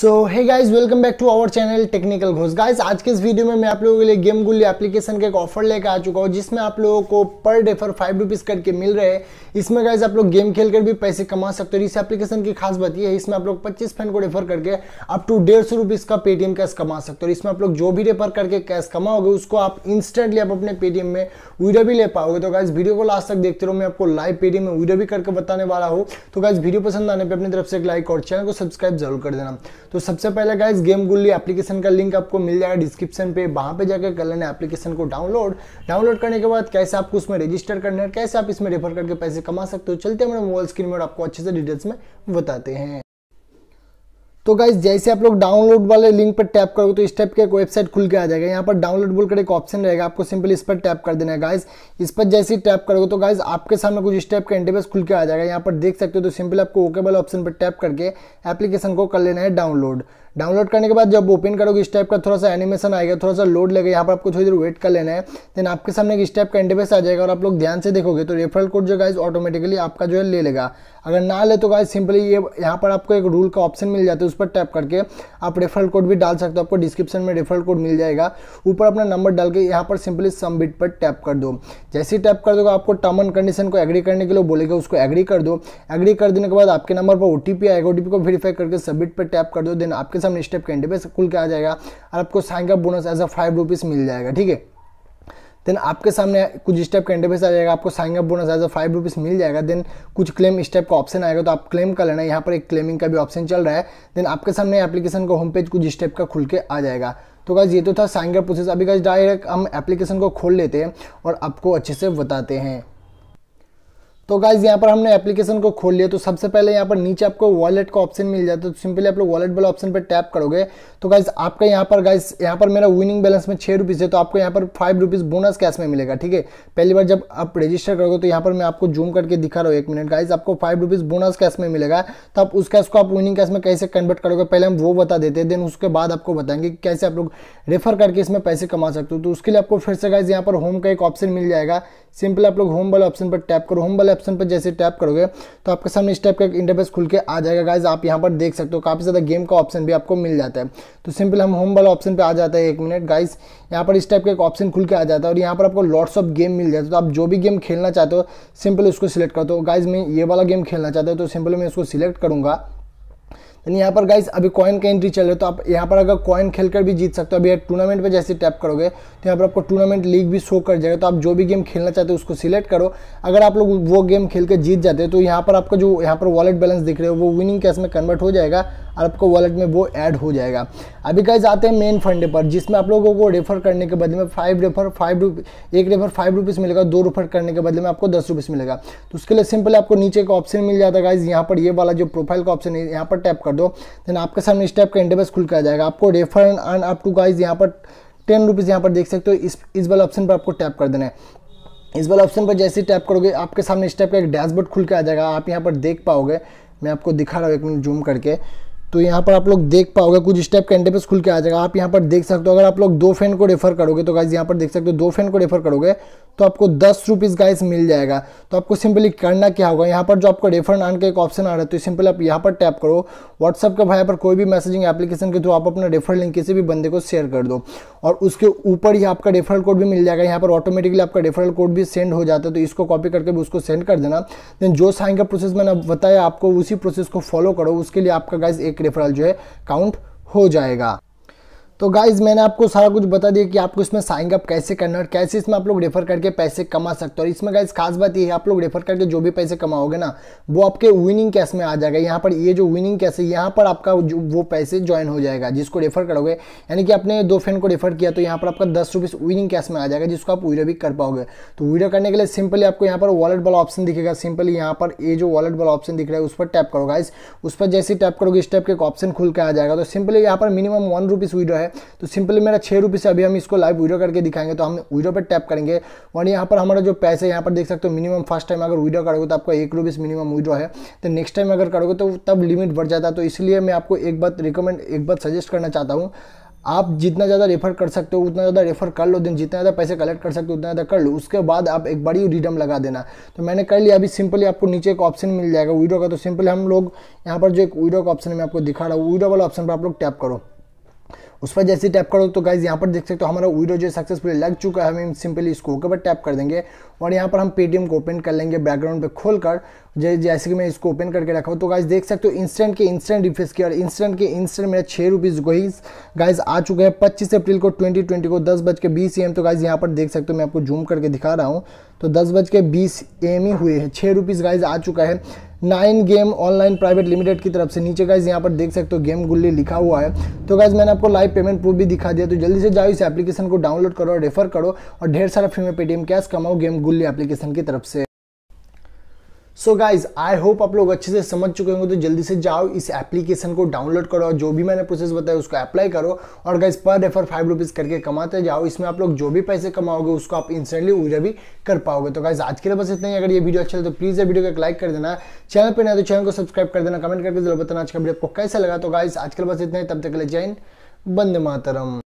सो है guys welcome back to our channel technical Ghosh guys आज के इस वीडियो में मैं आप लोगों के लिए गेम गुल्ली एप्लीकेशन का एक ऑफर लेकर आ चुका हूँ जिसमें आप लोगों को per day for five rupees करके मिल रहे हैं इसमें गाइज आप लोग गेम खेल कर भी पैसे कमा सकते हो इस एप्लीकेशन की खास बात यह है इसमें आप लोग पच्चीस फैन को रेफर करके अप टू डेढ़ सौ रुपीज़ का पेटीएम कैश कमा सकते हो इसमें आप लोग जो भी रेफर करके कैश कमाओगे उसको आप इंस्टेंटली आप अपने पेटीएम में वीडियो भी ले पाओगे तो गाइज वीडियो को लास्ट तक देखते रहो मैं आपको लाइव पेटीएम में वीडियो भी करके बताने वाला हूँ तो गाइज वीडियो पसंद आने पर अपनी तरफ से एक लाइक और चैनल को सब्सक्राइब जरूर कर देना तो सबसे पहले गाइज गेम गुल्ली एप्लीकेशन का लिंक आपको मिल जाएगा डिस्क्रिप्शन पे वहाँ पे जाकर कर लेना एप्लीकेशन को डाउनलोड डाउनलोड करने के बाद कैसे आपको उसमें रजिस्टर करना है कैसे आप इसमें रेफर करके पैसे कमा सकते हो चलते हैं मेरे मोबाइल स्क्रीन में आपको अच्छे से डिटेल्स में बताते हैं तो गाइज जैसे आप लोग डाउनलोड वाले लिंक पर टैप करोगे तो इस टाइप का एक वेबसाइट खुल के आ जाएगा यहाँ पर डाउनलोड बोलकर एक ऑप्शन रहेगा आपको सिंपल इस पर टैप कर देना है गाइज इस पर जैसे ही टैप करोगे तो गाइज आपके सामने कुछ इस टाइप का इंटरवेस खुल के आ जाएगा यहाँ पर देख सकते हो तो सिंपल आपको ओके वाले ऑप्शन पर टैप करके एप्लीकेशन को कर लेना है डाउनलोड डाउनलोड करने के बाद जब ओपन करोगे इस टाइप का थोड़ा सा एनिमेशन आएगा थोड़ा सा लोड लगेगा यहाँ पर आपको थोड़ी देर वेट कर लेना है देन आपके सामने एक इस टाइप का इंटरफेस आ जाएगा और आप लोग ध्यान से देखोगे तो रेफरल कोड जो गाइज ऑटोमेटिकली आपका जो है ले लेगा अगर ना ले तो गाइज सिंपली ये यहाँ पर आपको एक रूल का ऑप्शन मिल जाता है उस पर टैप करके आप रेफरल कोड भी डाल सकते हो आपको डिस्क्रिप्शन में रेफरल कोड मिल जाएगा ऊपर अपना नंबर डाल के यहाँ पर सिंपली सबमिट पर टैप कर दो जैसे ही टैप कर दोगे आपको टर्म एंड कंडीशन को एग्री करने के लिए बोलेगा उसको एग्री कर दो एग्री कर देने के बाद आपके नंबर पर ओ आएगा ओ को वेरीफाई करके सबमिट पर टैप कर दो देन आपके सामने सम स्टेप के कैंडी पे कुल क्या आ जाएगा और आपको साइन का bonus as a five rupees मिल जाएगा ठीक है देन आपके सामने कुछ स्टेप का इंटरफेस आ जाएगा आपको sign up bonus as a five rupees मिल जाएगा देन कुछ क्लेम स्टेप का ऑप्शन आएगा तो आप क्लेम कर लेना यहाँ पर एक क्लेमिंग का भी ऑप्शन चल रहा है देन आपके सामने एप्लीकेशन का होम पेज कुछ स्टेप का खुल के आ जाएगा तो गाइज ये तो था साइन का प्रोसेस अभी गाइज डायरेक्ट हम एप्लीकेशन को खोल लेते हैं और आपको अच्छे से बताते हैं तो गाइज यहाँ पर हमने एप्लीकेशन को खोल लिया तो सबसे पहले यहाँ पर नीचे आपको वॉलेट का ऑप्शन मिल जाता है तो सिंपली आप लोग वॉलेट वाला ऑप्शन पर टैप करोगे तो गाइज आपका यहाँ पर गाइज यहाँ पर मेरा विनिंग बैलेंस में छः रुपीज़ है तो आपको यहाँ पर फाइव रुपीज़ बोनस कैश में मिलेगा ठीक है पहली बार जब आप रजिस्टर करोगे तो यहाँ पर मैं आपको जूम करके दिखा रहा हूँ एक मिनट गाइज आपको फाइव रुपीज़ बोनस कैश में मिलेगा तो आप उस कैश को आप विनिंग कैश में कैसे कन्वर्ट करोगे पहले हम वो बता देते हैं देन उसके बाद आपको बताएंगे कि कैसे आप लोग रेफर करके इसमें पैसे कमा सकते हो तो उसके लिए आपको फिर से गाइज यहाँ पर होम का एक ऑप्शन मिल जाएगा सिंपल आप लोग होम वाले ऑप्शन पर टैप करो होम वाले ऑप्शन पर जैसे टैप करोगे तो आपके सामने इस टाइप का एक इंटरफेस खुल के आ जाएगा गाइज आप यहाँ पर देख सकते हो काफ़ी ज़्यादा गेम का ऑप्शन भी आपको मिल जाता है तो सिंपल हम होम वाला ऑप्शन पर आ जाता है एक मिनट गाइज यहाँ पर इस टाइप का एक ऑप्शन खुल के आ जाता है और यहाँ पर आपको लॉट्स ऑफ गेम मिल जाता है तो आप जो भी गेम खेलना चाहते हो सिंपल उसको सिलेक्ट करते हो गाइज मैं ये वाला गेम खेलना चाहता हूँ तो सिंपल मैं उसको सिलेक्ट करूँगा અને યહાં પર ગાઈસ ابھی コイン કે એન્ટ્રી ચલ રહે તો આપ યહાં પર અગર コイン ખેલકર ભી જીત સકતે હો અભી આ ટૂર્નામેન્ટ પર જશે ટેપ કરોગે તો યહાં પર આપકો ટૂર્નામેન્ટ લીગ ભી શો કર જાયેગા તો આપ જો ભી ગેમ ખેલના ચાહો ઉસકો સિલેક્ટ કરો અગર આપ લોકો વો ગેમ ખેલકે જીત જાતે તો યહાં પર આપકો જો યહાં પર વોલેટ બેલેન્સ દેખ રહે હો વો વિનિંગ કેસ મે કન્વર્ટ હો જાયેગા আর આપકો વોલેટ મે વો એડ હો જાયેગા અભી ગાઈસ आते હે મેન ફંડે પર જિસમે આપ લોકો કો રેફર કરને કે બદલે મે 5 રેફર ₹5 એક રેફર ₹5 મિલેગા 2 રેફર કરને કે બદલે મે આપકો ₹10 મિલેગા તો ઉસકે લિયે સિમ્પલ આપકો નીચે કા ઓપ્શન મિલ જાતા ગાઈસ યહાં પર યે વાલા જો પ્રોફાઇલ કા कर दो देन आपके सामने इस टाइप का इंटरवेस खुल कर जाएगा आपको refer and up to guys यहाँ पर टेन रुपीज़ यहाँ पर देख सकते हो इस इस वाले ऑप्शन पर आपको टैप कर देना है इस वाले ऑप्शन पर जैसे ही टैप करोगे आपके सामने इस टाइप का एक डैशबोर्ड खुल के आ जाएगा आप यहाँ पर देख पाओगे मैं आपको दिखा रहा हूँ एक मिनट जूम करके तो यहाँ पर आप लोग देख पाओगे कुछ इस टाइप का इंटरफेस खुल के आ जाएगा आप यहाँ पर देख सकते हो अगर आप लोग दो फ्रेंड को रेफर करोगे तो गाइज यहाँ पर देख सकते हो दो फ्रेंड को रेफर करोगे तो आपको दस रुपीज़ गाइस मिल जाएगा तो आपको सिंपली करना क्या होगा यहाँ पर जो आपको रेफर नान का एक ऑप्शन आ रहा है तो सिंपल आप यहाँ पर टैप करो व्हाट्सअप का भाई पर कोई भी मैसेजिंग एप्लीकेशन के थ्रू आप अपना रेफर लिंक किसी भी बंदे को शेयर कर दो और उसके ऊपर ही आपका रेफरल कोड भी मिल जाएगा यहाँ पर ऑटोमेटिकली आपका रेफरल कोड भी सेंड हो जाता है तो इसको कॉपी करके भी उसको सेंड कर देना देन जो साइन का प्रोसेस मैंने बताया आपको उसी प्रोसेस को फॉलो करो उसके लिए आपका गाइज एक रेफरल जो है काउंट हो जाएगा तो गाइज मैंने आपको सारा कुछ बता दिया कि आपको इसमें साइनअप कैसे करना है और कैसे इसमें आप लोग रेफर करके पैसे कमा सकते हो और इसमें गाइज खास बात ये है आप लोग रेफर करके जो भी पैसे कमाओगे ना वो आपके विनिंग कैश में आ जाएगा यहाँ पर ये जो विनिंग कैश है यहाँ पर आपका वो पैसे ज्वाइन हो जाएगा जिसको रेफर करोगे यानी कि आपने दो फ्रेंड को रेफर किया तो यहाँ पर आपका दस रुपीज़ विनिंग कैश में आ जाएगा जिसको आप वीडियो भी कर पाओगे तो वीडियो करने के लिए सिंपली आपको यहाँ पर वॉलेट वाला ऑप्शन दिखेगा सिंपली यहाँ पर ये जो वॉलेट वाला ऑप्शन दिख रहा है उस पर टैप करो गाइज उस पर जैसे टैप करोगे इस टाइप का एक ऑप्शन खुल के आ जाएगा तो सिंपली यहाँ पर मिनिमम वन रुपीज़ है है तो सिंपली मेरा छः रुपये से अभी हम इसको लाइव वीडियो करके दिखाएंगे तो हम वीडियो पर टैप करेंगे और यहाँ पर हमारा जो पैसे यहाँ पर देख सकते हो मिनिमम फर्स्ट टाइम अगर वीडियो करोगे तो आपका एक रुपीज़ मिनिमम वीडियो है तो नेक्स्ट टाइम अगर करोगे तो तब लिमिट बढ़ जाता है तो इसलिए मैं आपको एक बात रिकमेंड एक बात सजेस्ट करना चाहता हूँ आप जितना ज़्यादा रेफर कर सकते हो उतना ज़्यादा रेफर कर लो दिन जितना ज़्यादा पैसे कलेक्ट कर सकते हो उतना ज़्यादा कर लो उसके बाद आप एक बड़ी रिडम लगा देना तो मैंने कर लिया अभी सिंपली आपको नीचे एक ऑप्शन मिल जाएगा वीडियो का तो सिंपली हम लोग यहाँ पर जो एक वीडियो का ऑप्शन मैं आपको दिखा रहा हूँ वीडियो वाला ऑप्शन पर आप लोग टैप करो उस पर जैसे टैप करो तो गाइज यहाँ पर देख सकते हो हमारा वीडियो जो सक्सेसफुल लग चुका है हम सिंपली इसको ऊपर टैप कर देंगे और यहाँ पर हम पेटीएम को ओपन कर लेंगे बैकग्राउंड पे खोल कर जैसे कि मैं इसको ओपन करके रखा हूँ तो गाइज देख सकते हो इंस्टेंट के इंस्टेंट रिफेस किया और इंस्टेंट के इंस्टेंट मेरा छः रुपीज़ को ही गाइज आ चुके हैं पच्चीस अप्रैल को ट्वेंटी ट्वेंटी को दस बज के बीस एम तो गाइज यहाँ पर देख सकते हो मैं आपको जूम करके दिखा रहा हूँ तो दस बज के बीस एम ही हुए हैं छः रुपीज़ गाइज आ चुका है nine game online private limited की तरफ से नीचे गाइज यहाँ पर देख सकते हो गेम गुल्ली लिखा हुआ है तो गाइज मैंने आपको लाइव पेमेंट प्रूफ भी दिखा दिया तो जल्दी से जाओ इस एप्लीकेशन को डाउनलोड करो रेफर करो और ढेर सारा फ्री में पेटीएम कैश कमाओ गेम गुल्ली एप्लीकेशन की तरफ से सो गाइज आई होप आप लोग अच्छे से समझ चुके होंगे तो जल्दी से जाओ इस एप्लीकेशन को डाउनलोड करो और जो भी मैंने प्रोसेस बताया उसको अप्लाई करो और गाइज पर रेफर फाइव रुपीज़ करके कमाते जाओ इसमें आप लोग जो भी पैसे कमाओगे उसको आप इंस्टेंटली ऊर्जा भी कर पाओगे तो गाइज आज के लिए बस इतना ही अगर ये वीडियो अच्छा लगे तो प्लीज़ ये वीडियो को एक लाइक कर देना चैनल पर ना तो चैनल को सब्सक्राइब कर देना कमेंट करके जरूर बताना आज का वीडियो आपको कैसे लगा तो गाइज आज के लिए बस इतना ही तब तक के लिए जैन बंद मातरम